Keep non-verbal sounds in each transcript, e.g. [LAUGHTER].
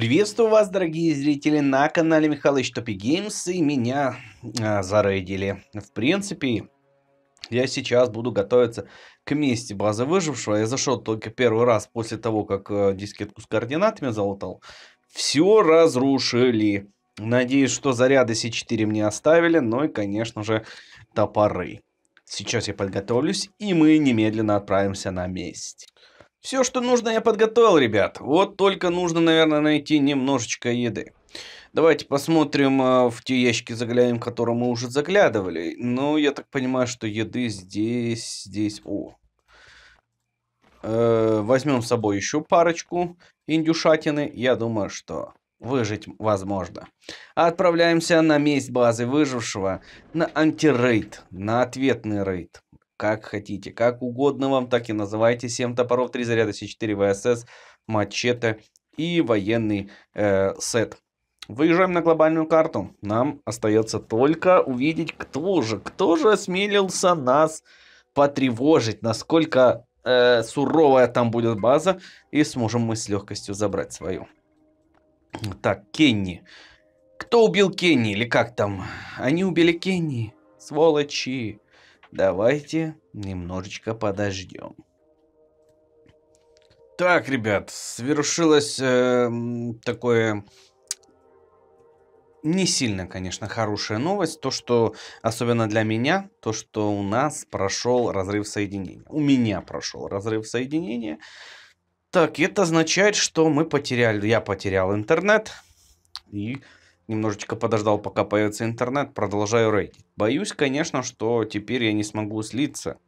Приветствую вас, дорогие зрители, на канале Михалыч Топи Геймс, и меня а, зарейдили. В принципе, я сейчас буду готовиться к мести базы выжившего. Я зашел только первый раз после того, как э, дискетку с координатами залутал. Все разрушили. Надеюсь, что заряды С4 мне оставили, ну и, конечно же, топоры. Сейчас я подготовлюсь, и мы немедленно отправимся на месть. Все, что нужно, я подготовил, ребят. Вот только нужно, наверное, найти немножечко еды. Давайте посмотрим э, в те ящики, заглянем, в которые мы уже заглядывали. Ну, я так понимаю, что еды здесь, здесь... О! Э, возьмем с собой еще парочку индюшатины. Я думаю, что выжить возможно. Отправляемся на месть базы выжившего на антирейд, на ответный рейд как хотите, как угодно вам, так и называйте. 7 топоров, 3 заряда, С4 ВСС, мачете и военный э, сет. Выезжаем на глобальную карту. Нам остается только увидеть, кто же, кто же осмелился нас потревожить, насколько э, суровая там будет база, и сможем мы с легкостью забрать свою. Так, Кенни. Кто убил Кенни или как там? Они убили Кенни, сволочи. Давайте немножечко подождем. Так, ребят, свершилось э, такое не сильно, конечно, хорошая новость. То, что, особенно для меня, то, что у нас прошел разрыв соединения. У меня прошел разрыв соединения. Так, это означает, что мы потеряли, я потерял интернет. И Немножечко подождал, пока появится интернет, продолжаю рейдить. Боюсь, конечно, что теперь я не смогу слиться,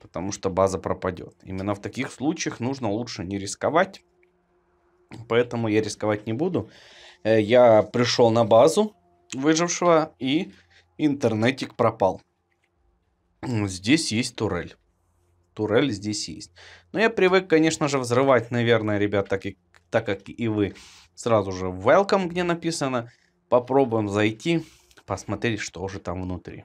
потому что база пропадет. Именно в таких случаях нужно лучше не рисковать. Поэтому я рисковать не буду. Э, я пришел на базу выжившего и интернетик пропал. Здесь есть турель. Турель здесь есть. Но я привык, конечно же, взрывать, наверное, ребят, так, и, так как и вы. Сразу же welcome, где написано. Попробуем зайти, посмотреть, что же там внутри.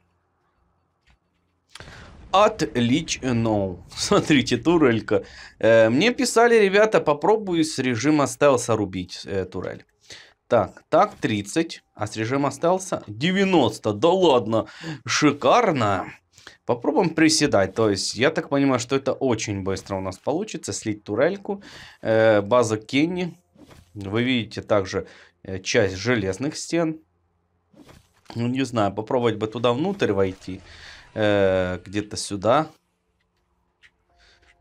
Отлично. Смотрите, турелька. Э, мне писали, ребята, попробую с режима стелса рубить э, турель. Так, так 30, а с режима стелса 90. Да ладно, шикарно. Попробуем приседать. То есть, я так понимаю, что это очень быстро у нас получится. Слить турельку. Э, база Кенни. Вы видите также Э, часть железных стен. Ну, не знаю, попробовать бы туда внутрь войти. Э, Где-то сюда.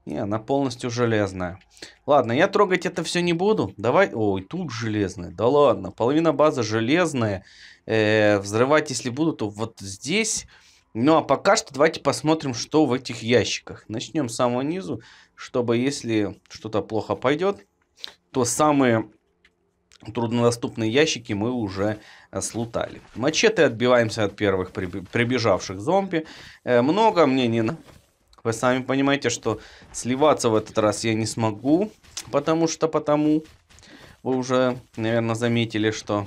Не, она полностью железная. Ладно, я трогать это все не буду. Давай... Ой, тут железная. Да ладно, половина базы железная. Э, взрывать, если буду, то вот здесь... Ну а пока что давайте посмотрим, что в этих ящиках. Начнем с самого низу, чтобы если что-то плохо пойдет, то самые труднодоступные ящики мы уже э, слутали. Мачете отбиваемся от первых прибежавших зомби. Э, много мне не... Вы сами понимаете, что сливаться в этот раз я не смогу, потому что потому... Вы уже, наверное, заметили, что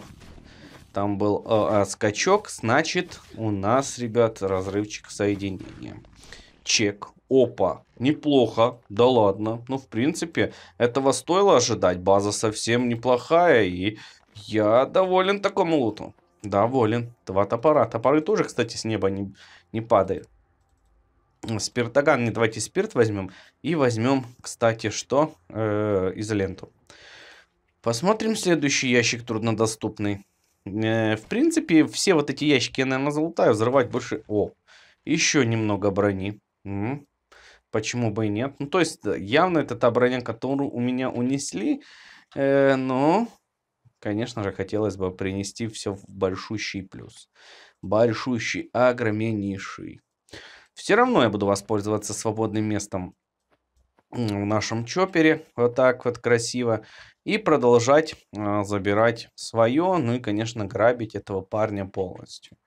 там был э, э, скачок. Значит, у нас, ребят, разрывчик соединения. Чек опа, неплохо, да ладно. Ну, в принципе, этого стоило ожидать. База совсем неплохая, и я доволен такому луту. Доволен. Два топора. Топоры тоже, кстати, с неба не, не падают. Спиртоган. Не давайте спирт возьмем. И возьмем, кстати, что? Э -э, изоленту. Посмотрим следующий ящик труднодоступный. Э -э, в принципе, все вот эти ящики я, наверное, залутаю. Взрывать больше... О, еще немного брони. М Почему бы и нет? Ну, то есть, явно это та броня, которую у меня унесли. Э, но, конечно же, хотелось бы принести все в большущий плюс. Большущий, огромнейший. Все равно я буду воспользоваться свободным местом в нашем чопере. Вот так вот красиво. И продолжать э, забирать свое. Ну и, конечно, грабить этого парня полностью.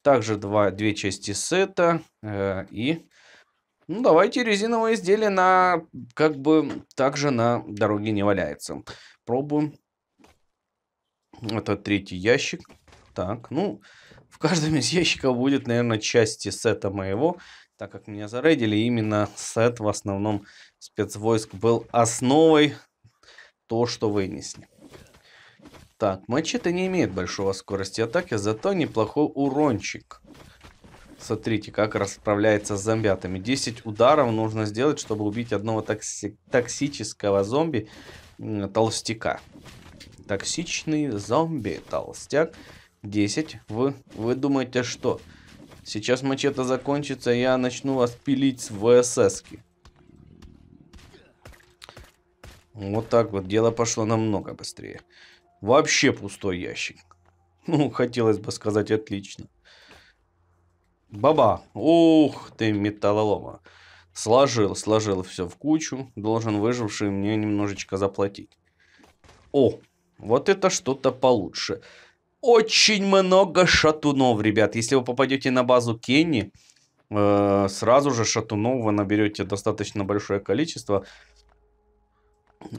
Также два, две части сета э, и ну, давайте резиновое изделия на, как бы, также на дороге не валяется. Пробуем. Это третий ящик. Так, ну, в каждом из ящиков будет, наверное, части сета моего, так как меня зарейдили. Именно сет в основном спецвойск был основой то, что вынесли. Так, мачете не имеет большого скорости атаки, зато неплохой урончик. Смотрите, как расправляется с зомбятами. 10 ударов нужно сделать, чтобы убить одного токси токсического зомби толстяка. Токсичный зомби толстяк. 10. Вы, вы думаете, что? Сейчас мачете закончится, я начну вас пилить с ВССки. Вот так вот, дело пошло намного быстрее. Вообще пустой ящик. [LAUGHS] Ну, хотелось бы сказать, отлично. Баба. Ух ты, металлолома. Сложил, сложил все в кучу. Должен выживший мне немножечко заплатить. О, вот это что-то получше. Очень много шатунов, ребят. Если вы попадете на базу Кенни, э, сразу же шатунов вы наберете достаточно большое количество.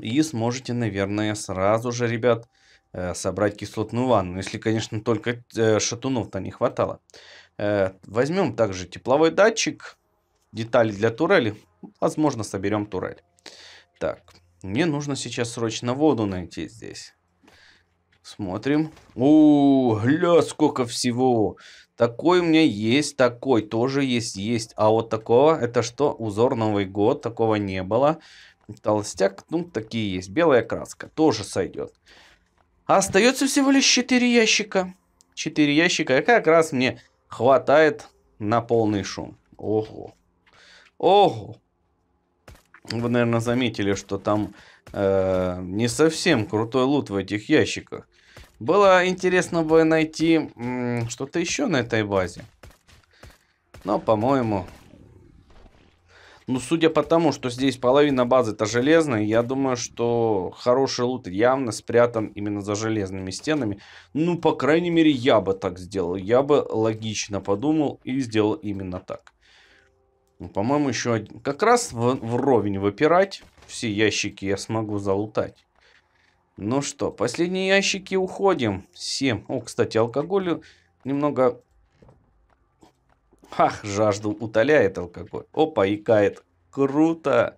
И сможете, наверное, сразу же, ребят, э, собрать кислотную ванну, если, конечно, только э, шатунов-то не хватало. Э, возьмем также тепловой датчик, детали для турели, возможно, соберем турель. Так, мне нужно сейчас срочно воду найти здесь. Смотрим. О, гля, сколько всего. Такой у меня есть, такой тоже есть, есть. А вот такого, это что? Узор Новый год, такого не было. Толстяк, ну, такие есть. Белая краска тоже сойдет. А остается всего лишь 4 ящика. 4 ящика. И как раз мне хватает на полный шум. Ого. Ого. Вы, наверное, заметили, что там э, не совсем крутой лут в этих ящиках. Было интересно бы найти что-то еще на этой базе. Но, по-моему, ну, судя по тому, что здесь половина базы это железная, я думаю, что хороший лут явно спрятан именно за железными стенами. Ну, по крайней мере, я бы так сделал. Я бы логично подумал и сделал именно так. Ну, по-моему, еще один. Как раз в вровень выпирать все ящики я смогу залутать. Ну что, последние ящики уходим. 7. О, кстати, алкоголю немного Ах, жажду утоляет алкоголь. Опа, и кает, Круто.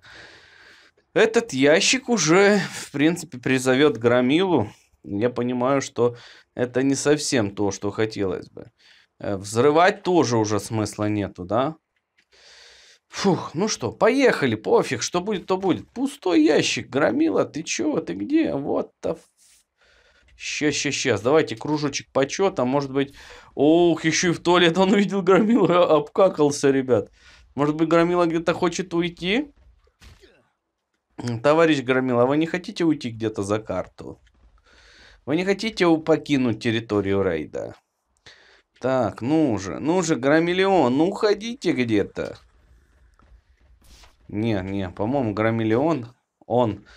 Этот ящик уже, в принципе, призовет громилу. Я понимаю, что это не совсем то, что хотелось бы. Э, взрывать тоже уже смысла нету, да? Фух, ну что, поехали, пофиг, что будет, то будет. Пустой ящик, громила, ты чего, ты где? Вот the Сейчас, сейчас, сейчас. Давайте кружочек почета. Может быть... Ох, еще и в туалет он увидел Громила, обкакался, ребят. Может быть, Громила где-то хочет уйти? Товарищ Громила, вы не хотите уйти где-то за карту? Вы не хотите покинуть территорию рейда? Так, ну же, ну же, Громиллион, ну уходите где-то. Не, не, по-моему, Громиллион, он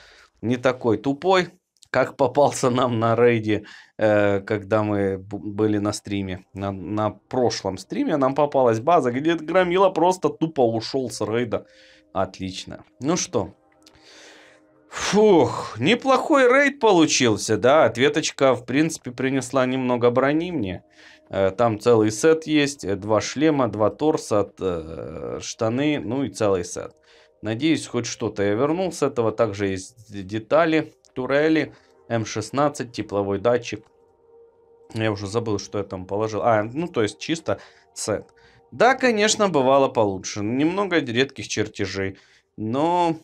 не такой тупой как попался нам на рейде, э, когда мы были на стриме, на, на прошлом стриме нам попалась база, где Громила просто тупо ушел с рейда. Отлично. Ну что, Фух, неплохой рейд получился, да, ответочка, в принципе, принесла немного брони мне. Э, там целый сет есть, э, два шлема, два торса, э, штаны, ну и целый сет. Надеюсь, хоть что-то я вернул с этого, также есть детали турели, М16, эм тепловой датчик. Я уже забыл, что я там положил. А, ну то есть чисто сет. Да, конечно, бывало получше. Немного редких чертежей. Но,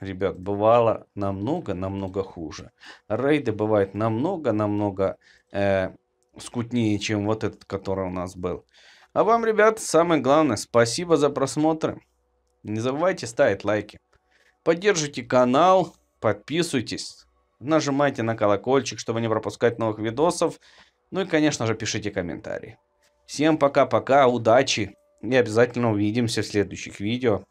ребят, бывало намного-намного хуже. Рейды бывают намного-намного э, скутнее, чем вот этот, который у нас был. А вам, ребят, самое главное, спасибо за просмотр. Не забывайте ставить лайки. Поддержите канал, Подписывайтесь, нажимайте на колокольчик, чтобы не пропускать новых видосов. Ну и, конечно же, пишите комментарии. Всем пока-пока, удачи и обязательно увидимся в следующих видео.